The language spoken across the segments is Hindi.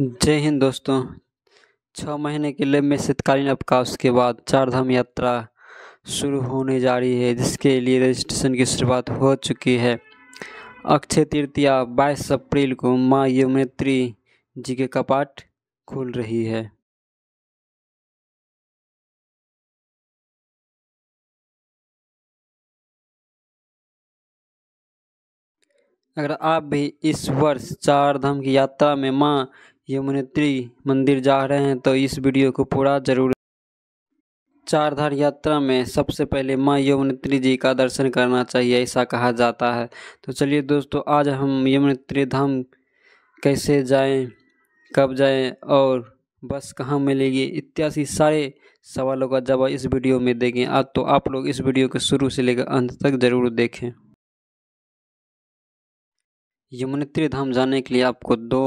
जय हिंद दोस्तों छः महीने के लिए में शीतकालीन अवकाश के बाद चार धाम यात्रा शुरू होने जा रही है जिसके लिए रजिस्ट्रेशन की शुरुआत हो चुकी है अक्षय तृतीया बाईस अप्रैल को माँ यमुनेत्री जी के कपाट खुल रही है अगर आप भी इस वर्ष चार धाम की यात्रा में माँ यमुनेत्री मंदिर जा रहे हैं तो इस वीडियो को पूरा जरूर चारधार यात्रा में सबसे पहले माँ यमुनेत्री जी का दर्शन करना चाहिए ऐसा कहा जाता है तो चलिए दोस्तों आज हम यमुनेत्री धाम कैसे जाएं कब जाएं और बस कहाँ मिलेगी इत्यादि सारे सवालों का जवाब इस वीडियो में देंगे आज तो आप लोग इस वीडियो को शुरू से लेकर अंत तक ज़रूर देखें यमुनेत्री धाम जाने के लिए आपको दो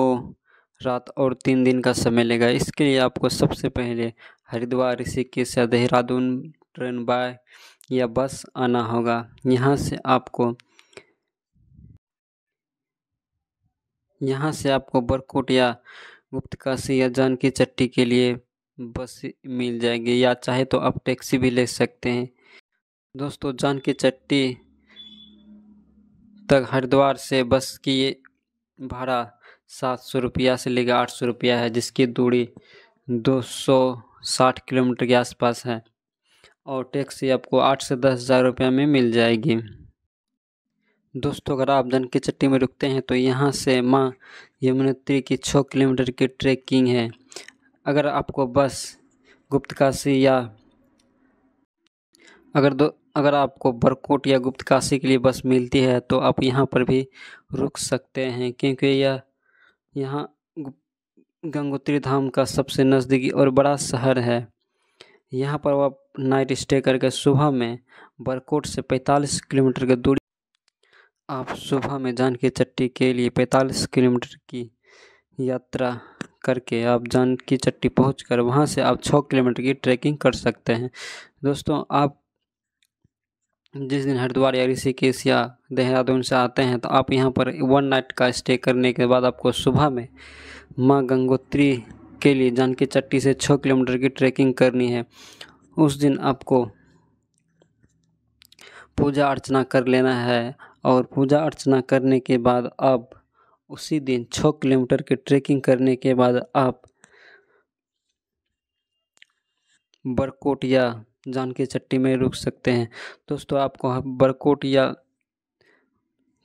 रात और तीन दिन का समय लेगा इसके लिए आपको सबसे पहले हरिद्वार ऋषिकेश या देहरादून ट्रेन बाय या बस आना होगा यहाँ से आपको यहाँ से आपको बरकोट या गुप्त काशी या जानकी चट्टी के लिए बस मिल जाएगी या चाहे तो आप टैक्सी भी ले सकते हैं दोस्तों जानकी चट्टी तक हरिद्वार से बस की भाड़ा सात सौ रुपया से लेकर आठ सौ रुपया है जिसकी दूरी दो सौ साठ किलोमीटर के आसपास है और टैक्सी आपको आठ से दस हज़ार रुपये में मिल जाएगी दोस्तों अगर आप जन की चट्टी में रुकते हैं तो यहाँ से माँ यमुनोत्री की छः किलोमीटर की ट्रैकिंग है अगर आपको बस गुप्त काशी या अगर दो अगर आपको बरकोट या गुप्त काशी के लिए बस मिलती है तो आप यहाँ पर भी रुक सकते हैं क्योंकि यह यहाँ गंगोत्री धाम का सबसे नज़दीकी और बड़ा शहर है यहाँ पर आप नाइट स्टे करके सुबह में बरकोट से 45 किलोमीटर की दूरी आप सुबह में जान की चट्टी के लिए 45 किलोमीटर की यात्रा करके आप जान की चट्टी पहुँच कर वहाँ से आप 6 किलोमीटर की ट्रैकिंग कर सकते हैं दोस्तों आप जिस दिन हरिद्वार या ऋषिकेश या देहरादून से आते हैं तो आप यहाँ पर वन नाइट का स्टे करने के बाद आपको सुबह में माँ गंगोत्री के लिए जानकी चट्टी से छः किलोमीटर की ट्रैकिंग करनी है उस दिन आपको पूजा अर्चना कर लेना है और पूजा अर्चना करने के बाद आप उसी दिन छः किलोमीटर की ट्रैकिंग करने के बाद आप बरकोट या जान की चट्टी में रुक सकते हैं दोस्तों आपको बरकोट या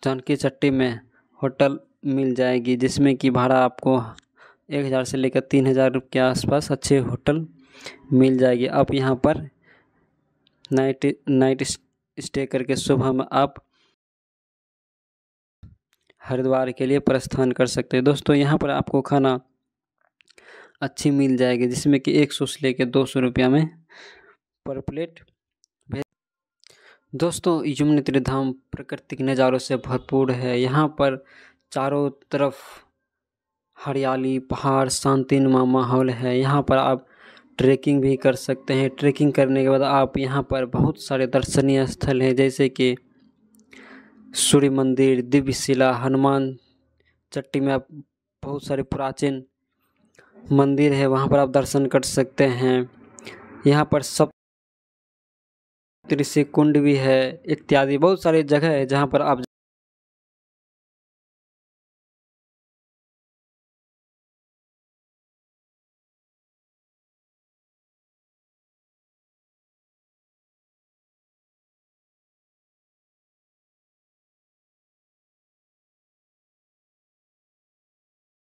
जान की चट्टी में होटल मिल जाएगी जिसमें कि भाड़ा आपको एक हज़ार से लेकर तीन हज़ार के आसपास अच्छे होटल मिल जाएगी आप यहाँ पर नाइट नाइट स्टे करके सुबह में आप हरिद्वार के लिए प्रस्थान कर सकते हैं दोस्तों यहाँ पर आपको खाना अच्छी मिल जाएगी जिसमें कि एक सौ से लेकर दो सौ रुपया में पर प्लेट दोस्तों यमुनी त्रिधाम प्राकृतिक नज़ारों से भरपूर है यहाँ पर चारों तरफ हरियाली पहाड़ शांतिनुमा माहौल है यहाँ पर आप ट्रैकिंग भी कर सकते हैं ट्रैकिंग करने के बाद आप यहाँ पर बहुत सारे दर्शनीय स्थल हैं जैसे कि सूर्य मंदिर दिव्य शिला हनुमान चट्टी में आप बहुत सारे प्राचीन मंदिर है वहाँ पर आप दर्शन कर सकते हैं यहाँ पर सब त्रिशिकुंड भी है इत्यादि बहुत सारी जगह है जहाँ पर आप